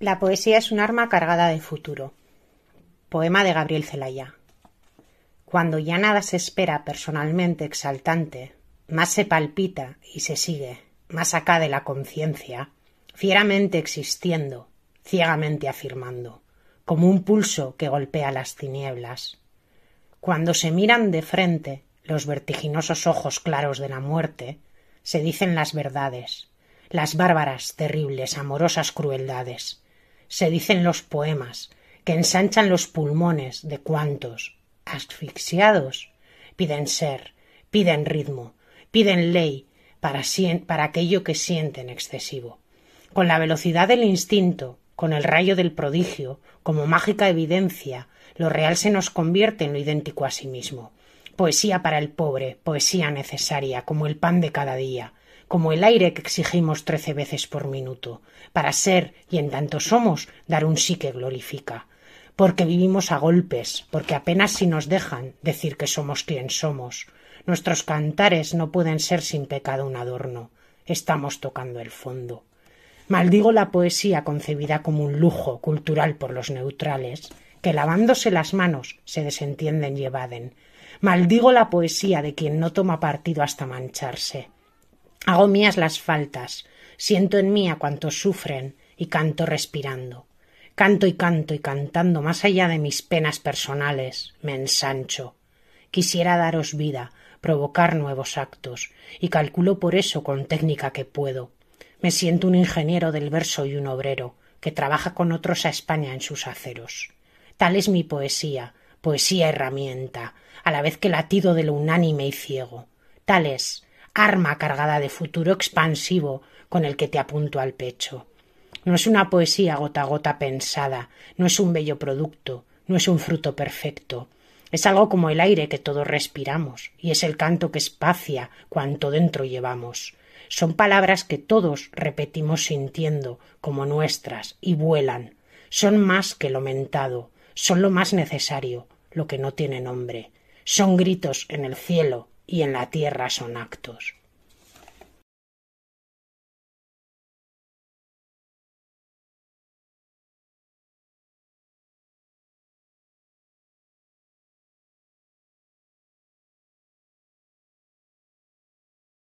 La poesía es un arma cargada de futuro. Poema de Gabriel Celaya. Cuando ya nada se espera personalmente exaltante, más se palpita y se sigue, más acá de la conciencia, fieramente existiendo, ciegamente afirmando, como un pulso que golpea las tinieblas. Cuando se miran de frente los vertiginosos ojos claros de la muerte, se dicen las verdades, las bárbaras, terribles, amorosas crueldades, se dicen los poemas, que ensanchan los pulmones de cuantos, asfixiados, piden ser, piden ritmo, piden ley para, para aquello que sienten excesivo. Con la velocidad del instinto, con el rayo del prodigio, como mágica evidencia, lo real se nos convierte en lo idéntico a sí mismo. Poesía para el pobre, poesía necesaria, como el pan de cada día, como el aire que exigimos trece veces por minuto, para ser, y en tanto somos, dar un sí que glorifica, porque vivimos a golpes, porque apenas si nos dejan decir que somos quien somos. Nuestros cantares no pueden ser sin pecado un adorno. Estamos tocando el fondo. Maldigo la poesía concebida como un lujo cultural por los neutrales, que lavándose las manos se desentienden y evaden. Maldigo la poesía de quien no toma partido hasta mancharse. Hago mías las faltas, siento en mí a cuantos sufren y canto respirando. Canto y canto y cantando más allá de mis penas personales, me ensancho. Quisiera daros vida, provocar nuevos actos, y calculo por eso con técnica que puedo. Me siento un ingeniero del verso y un obrero, que trabaja con otros a España en sus aceros. Tal es mi poesía, poesía herramienta, a la vez que latido de lo unánime y ciego. Tal es, arma cargada de futuro expansivo con el que te apunto al pecho. No es una poesía gota a gota pensada, no es un bello producto, no es un fruto perfecto. Es algo como el aire que todos respiramos, y es el canto que espacia cuanto dentro llevamos. Son palabras que todos repetimos sintiendo como nuestras y vuelan. Son más que lo mentado, son lo más necesario, lo que no tiene nombre. Son gritos en el cielo, y en la tierra son actos.